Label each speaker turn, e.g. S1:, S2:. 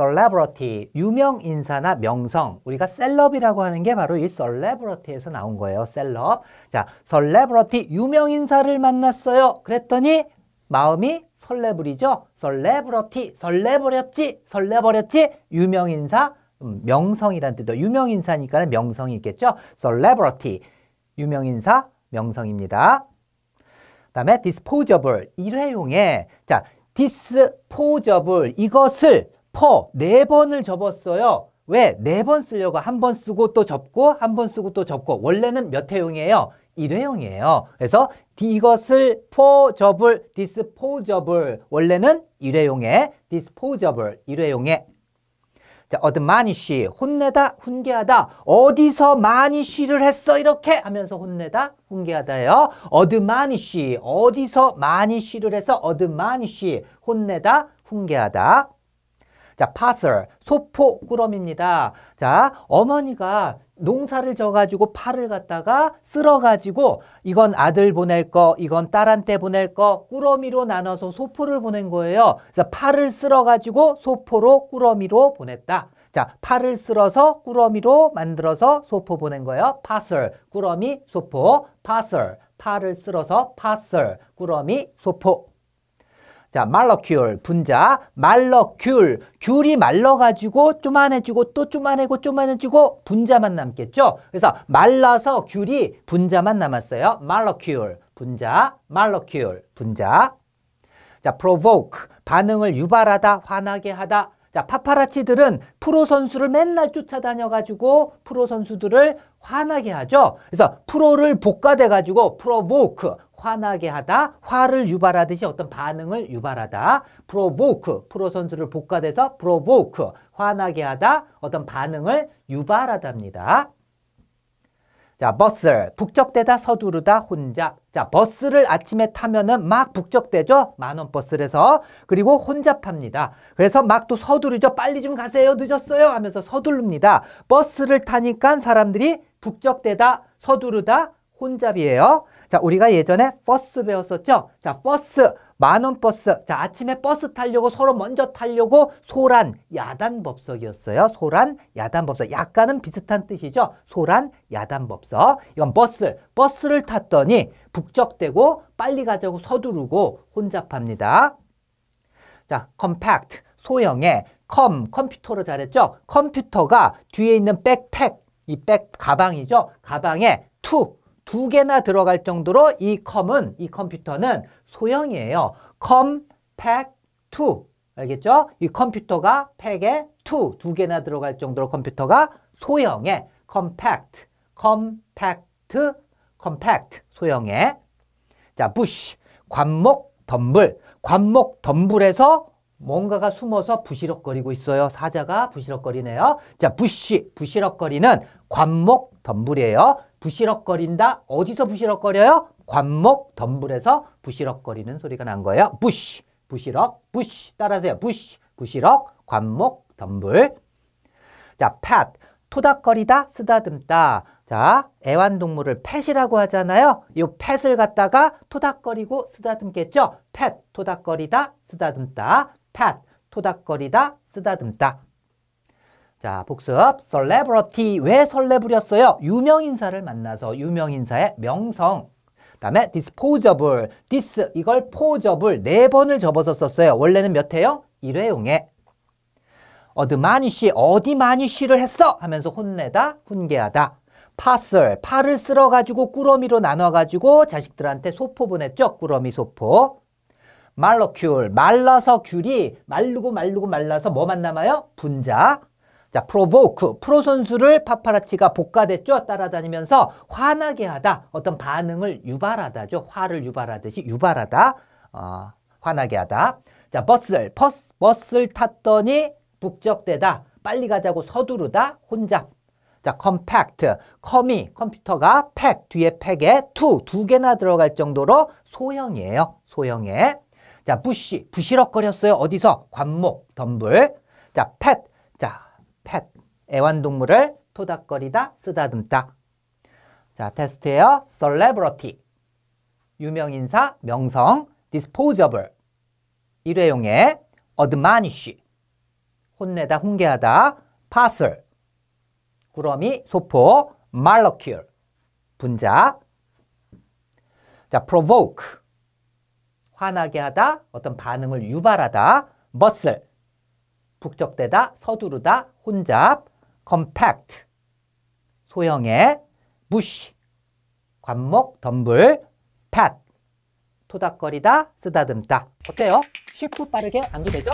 S1: celebrity, 유명 인사나 명성, 우리가 셀럽이라고 하는 게 바로 이 celebrity에서 나온 거예요. 셀럽. 자, celebrity, 유명 인사를 만났어요. 그랬더니 마음이 설레부리죠. 설레브러티, 설레버렸지, 설레버렸지, 유명인사, 음, 명성이란 뜻도 유명인사니까 는 명성이 있겠죠. 설레브러티, 유명인사, 명성입니다. 그 다음에 disposable, 일회용에 자, disposable, 이것을 퍼, 네 번을 접었어요. 왜? 네 번 쓰려고 한 번 쓰고 또 접고 한 번 쓰고 또 접고 원래는 몇 회용이에요? 일회용이에요. 그래서 이것을 포 o r 접을 d i s p o 원래는 일회용에디스포 p o s 일회용에 자, admonish 혼내다 훈계하다 어디서 m a n 를 했어 이렇게 하면서 혼내다 훈계하다예요. admonish 어디서 m a n 를 해서 admonish 혼내다 훈계하다 자, 파슬, 소포 꾸러미입니다. 자, 어머니가 농사를 져가지고 파를 갖다가 쓸어가지고 이건 아들 보낼 거, 이건 딸한테 보낼 거, 꾸러미로 나눠서 소포를 보낸 거예요. 그래서 파를 쓸어가지고 소포로 꾸러미로 보냈다. 자, 파를 쓸어서 꾸러미로 만들어서 소포 보낸 거예요. 파슬, 꾸러미, 소포, 파슬, 파를 쓸어서 파슬, 꾸러미, 소포. 자, 말러큐얼 분자, 말러큐얼 귤이 말러가지고 쪼만해지고 또 쪼만해고 쪼만해지고 분자만 남겠죠. 그래서 말라서 귤이 분자만 남았어요. 말러큐얼 분자, 말러큐얼 분자. 자, provoke 반응을 유발하다, 화나게 하다. 자, 파파라치들은 프로 선수를 맨날 쫓아다녀가지고 프로 선수들을 화나게 하죠. 그래서 프로를 복가돼가지고 프로보크, 화나게 하다, 화를 유발하듯이 어떤 반응을 유발하다. 프로보크, 프로 선수를 복가돼서 프로보크, 화나게 하다, 어떤 반응을 유발하답니다. 자, 버스. 북적대다, 서두르다, 혼자. 자, 버스를 아침에 타면은 막 북적대죠? 만원 버스를해서 그리고 혼잡합니다. 그래서 막 또 서두르죠? 빨리 좀 가세요. 늦었어요. 하면서 서둘릅니다 버스를 타니까 사람들이 북적대다, 서두르다, 혼잡이에요. 자, 우리가 예전에 버스 배웠었죠? 자, 버스, 만원 버스. 자, 아침에 버스 타려고 서로 먼저 타려고 소란, 야단 법석이었어요. 소란, 야단 법석. 약간은 비슷한 뜻이죠? 소란, 야단 법석. 이건 버스. 버스를 탔더니 북적대고 빨리 가자고 서두르고 혼잡합니다. 자, 컴팩트. 소형의 컴, 컴퓨터로 잘했죠? 컴퓨터가 뒤에 있는 백팩, 이 백 가방이죠? 가방에 투두 개나 들어갈 정도로 이 컴은 이 컴퓨터는 소형이에요. 컴팩2 알겠죠? 이 컴퓨터가 팩에 2, 두 개나 들어갈 정도로 컴퓨터가 소형에 컴팩트, 컴팩트, 컴팩트 소형에 자, 부시, 관목, 덤불, 관목, 덤불에서 뭔가가 숨어서 부시럭거리고 있어요. 사자가 부시럭거리네요. 자, 부시, 부시럭거리는 관목 덤불이에요. 부시럭거린다. 어디서 부시럭거려요? 관목 덤불에서 부시럭거리는 소리가 난 거예요. 부시, 부시럭, 부시. 따라하세요. 부시, 부시럭, 관목, 덤불. 자, 팻. 토닥거리다, 쓰다듬다. 자, 애완동물을 팻이라고 하잖아요. 이 팻을 갖다가 토닥거리고 쓰다듬겠죠? 팻, 토닥거리다, 쓰다듬다. 팻, 토닥거리다, 쓰다듬다. 자, 복습. celebrity. 왜 설레부렸어요? 유명인사를 만나서 유명인사의 명성. 다음에 disposable, dis 이걸 posable 네 번을 접어서 썼어요. 원래는 몇 회요? 일회용에 어드마니시 어디 마니시를 했어 하면서 혼내다 훈계하다 파슬 파을 쓸어 가지고 꾸러미로 나눠 가지고 자식들한테 소포 보냈죠 꾸러미 소포 말러큘 말라서 귤이 말르고 말르고 말라서 뭐만 남아요 분자 자, provoke, 프로 선수를 파파라치가 복가됐죠. 따라다니면서 화나게 하다, 어떤 반응을 유발하다죠. 화를 유발하듯이 유발하다, 어, 화나게 하다. 자, 버스를, 버스, 버스를 탔더니 북적대다, 빨리 가자고 서두르다, 혼자 자, compact, 컴이 컴퓨터가 팩 뒤에 팩에 to 두 개나 들어갈 정도로 소형이에요. 소형에. 자, 부시, 부시럭거렸어요. 어디서? 관목, 덤불. 자, pet, 자, pet, 애완동물을 토닥거리다, 쓰다듬다. 자, 테스트예요. celebrity, 유명인사, 명성, disposable, 일회용에 admonish, 혼내다, 훈계하다, parcel, 구러미, 소포, molecule, 분자. 자, provoke, 화나게 하다, 어떤 반응을 유발하다, bustle, 북적대다, 서두르다, 혼잡, 컴팩트, 소형의, 무시, 관목, 덤불, 팻, 토닥거리다, 쓰다듬다. 어때요? 쉽고 빠르게 암기되죠?